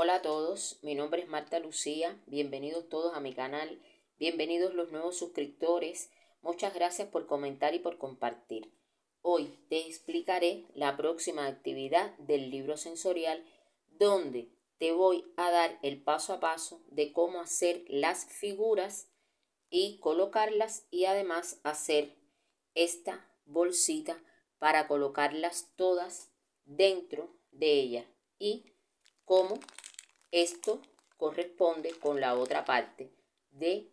Hola a todos, mi nombre es Marta Lucía, bienvenidos todos a mi canal, bienvenidos los nuevos suscriptores, muchas gracias por comentar y por compartir. Hoy te explicaré la próxima actividad del libro sensorial donde te voy a dar el paso a paso de cómo hacer las figuras y colocarlas y además hacer esta bolsita para colocarlas todas dentro de ella y cómo esto corresponde con la otra parte de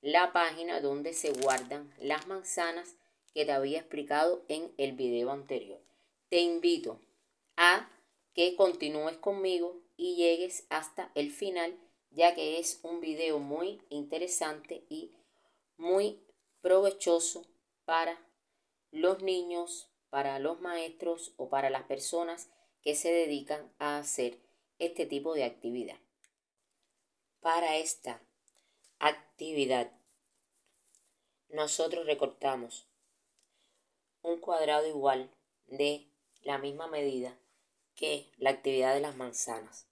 la página donde se guardan las manzanas que te había explicado en el video anterior. Te invito a que continúes conmigo y llegues hasta el final, ya que es un video muy interesante y muy provechoso para los niños, para los maestros o para las personas que se dedican a hacer este tipo de actividad. Para esta actividad, nosotros recortamos un cuadrado igual de la misma medida que la actividad de las manzanas,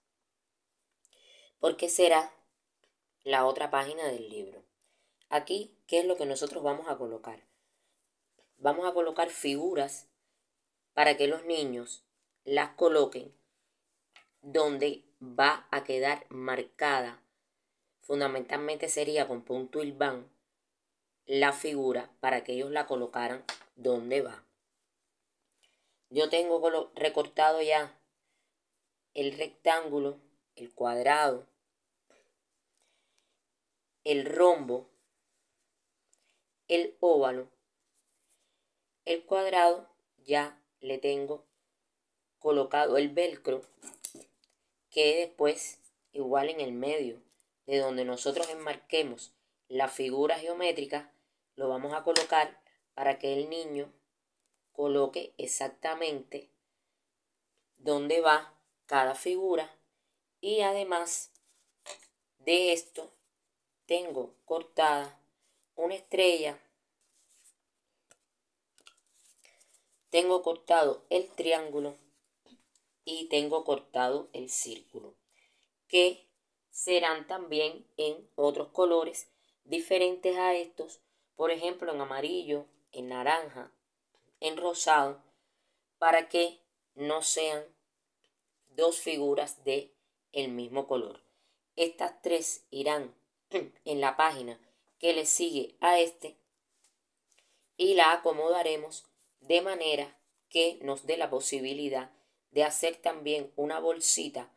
porque será la otra página del libro. Aquí, ¿qué es lo que nosotros vamos a colocar? Vamos a colocar figuras para que los niños las coloquen donde va a quedar marcada, fundamentalmente sería con punto van la figura para que ellos la colocaran donde va. Yo tengo recortado ya el rectángulo, el cuadrado, el rombo, el óvalo, el cuadrado, ya le tengo colocado el velcro que después, igual en el medio, de donde nosotros enmarquemos la figura geométrica, lo vamos a colocar para que el niño coloque exactamente dónde va cada figura y además de esto tengo cortada una estrella tengo cortado el triángulo y tengo cortado el círculo, que serán también en otros colores diferentes a estos, por ejemplo en amarillo, en naranja, en rosado, para que no sean dos figuras de el mismo color. Estas tres irán en la página que le sigue a este y la acomodaremos de manera que nos dé la posibilidad de hacer también una bolsita,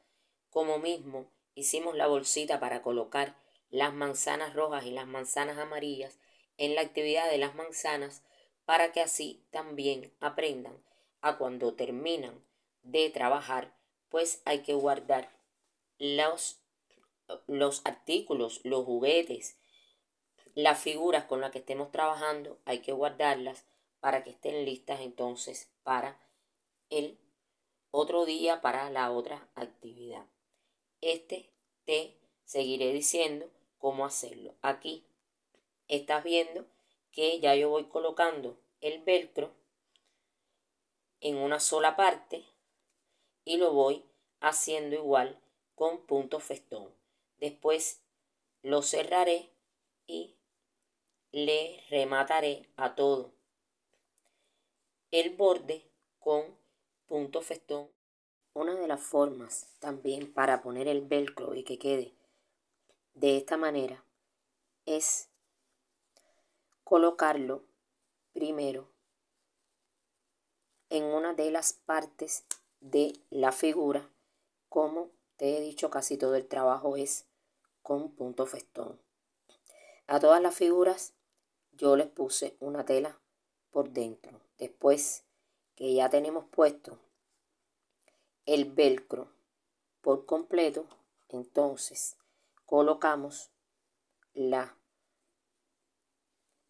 como mismo hicimos la bolsita para colocar las manzanas rojas y las manzanas amarillas en la actividad de las manzanas, para que así también aprendan a cuando terminan de trabajar, pues hay que guardar los, los artículos, los juguetes, las figuras con las que estemos trabajando, hay que guardarlas para que estén listas entonces para el otro día para la otra actividad. Este te seguiré diciendo cómo hacerlo. Aquí estás viendo que ya yo voy colocando el velcro en una sola parte y lo voy haciendo igual con punto festón. Después lo cerraré y le remataré a todo el borde con punto festón. Una de las formas también para poner el velcro y que quede de esta manera es colocarlo primero en una de las partes de la figura. Como te he dicho, casi todo el trabajo es con punto festón. A todas las figuras yo les puse una tela por dentro. Después que ya tenemos puesto el velcro por completo, entonces colocamos la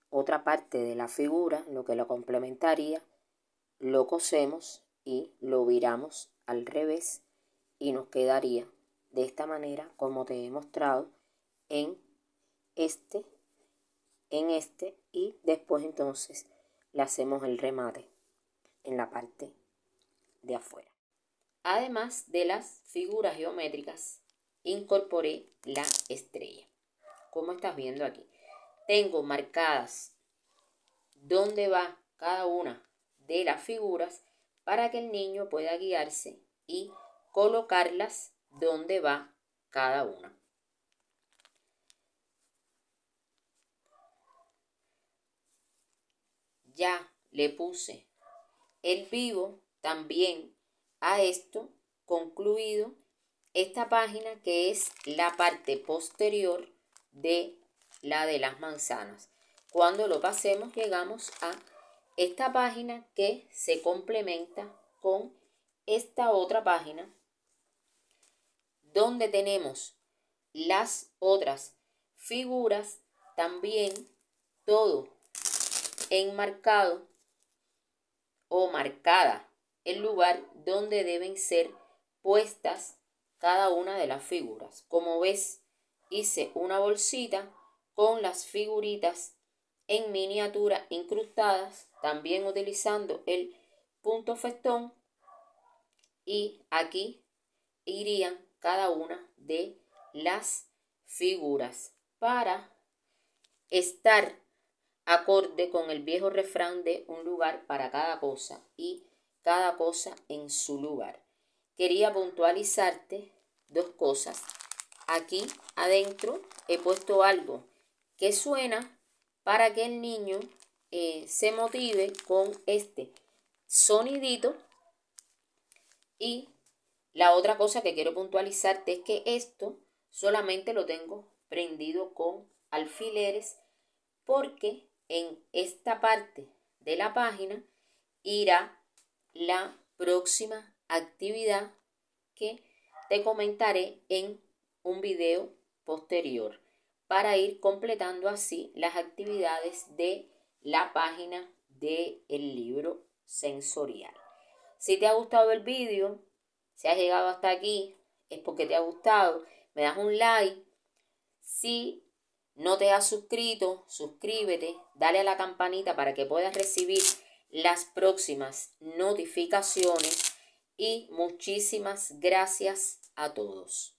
otra parte de la figura, lo que lo complementaría, lo cosemos y lo viramos al revés y nos quedaría de esta manera como te he mostrado en este en este y después entonces le hacemos el remate en la parte de afuera. Además de las figuras geométricas, incorporé la estrella. Como estás viendo aquí, tengo marcadas dónde va cada una de las figuras para que el niño pueda guiarse y colocarlas donde va cada una. Ya le puse el vivo también a esto concluido esta página que es la parte posterior de la de las manzanas. Cuando lo pasemos llegamos a esta página que se complementa con esta otra página donde tenemos las otras figuras también todo enmarcado o marcada el lugar donde deben ser puestas cada una de las figuras. Como ves, hice una bolsita con las figuritas en miniatura incrustadas, también utilizando el punto festón y aquí irían cada una de las figuras para estar acorde con el viejo refrán de un lugar para cada cosa y cada cosa en su lugar. Quería puntualizarte dos cosas. Aquí adentro he puesto algo que suena para que el niño eh, se motive con este sonidito. Y la otra cosa que quiero puntualizarte es que esto solamente lo tengo prendido con alfileres porque en esta parte de la página irá la próxima actividad que te comentaré en un video posterior para ir completando así las actividades de la página del libro sensorial. Si te ha gustado el vídeo, si has llegado hasta aquí, es porque te ha gustado, me das un like no te has suscrito, suscríbete, dale a la campanita para que puedas recibir las próximas notificaciones y muchísimas gracias a todos.